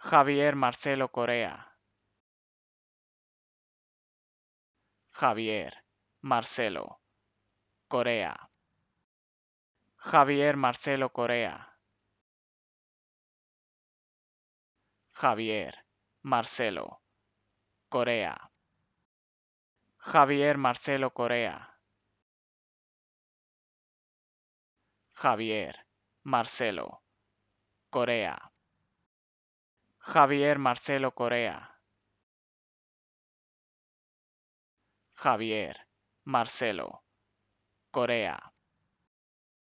Javier Marcelo Corea Javier Marcelo Corea. Javier Marcelo Corea. Javier Marcelo Corea. Javier Marcelo Corea. Javier Marcelo Corea. Javier Marcelo Corea Javier Marcelo Corea.